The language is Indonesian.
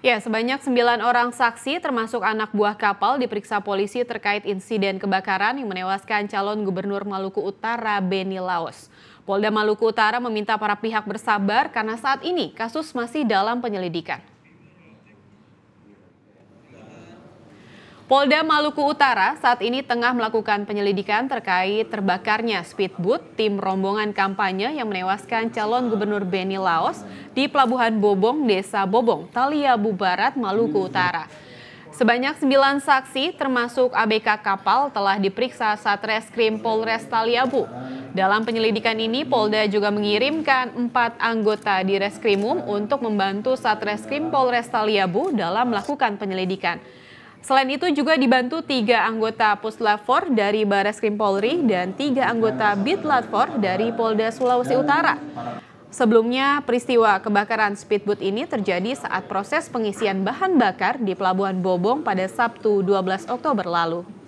Ya, sebanyak sembilan orang saksi termasuk anak buah kapal diperiksa polisi terkait insiden kebakaran yang menewaskan calon gubernur Maluku Utara Beni Laos. Polda Maluku Utara meminta para pihak bersabar karena saat ini kasus masih dalam penyelidikan. Polda Maluku Utara saat ini tengah melakukan penyelidikan terkait terbakarnya speedboat tim rombongan kampanye yang menewaskan calon gubernur Beni Laos di Pelabuhan Bobong, Desa Bobong, Taliabu Barat, Maluku Utara. Sebanyak sembilan saksi termasuk ABK kapal telah diperiksa Satreskrim Polres Taliabu. Dalam penyelidikan ini, Polda juga mengirimkan empat anggota di Reskrimum untuk membantu Satreskrim Polres Taliabu dalam melakukan penyelidikan. Selain itu juga dibantu tiga anggota Puslapor dari Bares Krim Polri dan tiga anggota Bitlapor dari Polda Sulawesi Utara. Sebelumnya, peristiwa kebakaran speedboat ini terjadi saat proses pengisian bahan bakar di Pelabuhan Bobong pada Sabtu 12 Oktober lalu.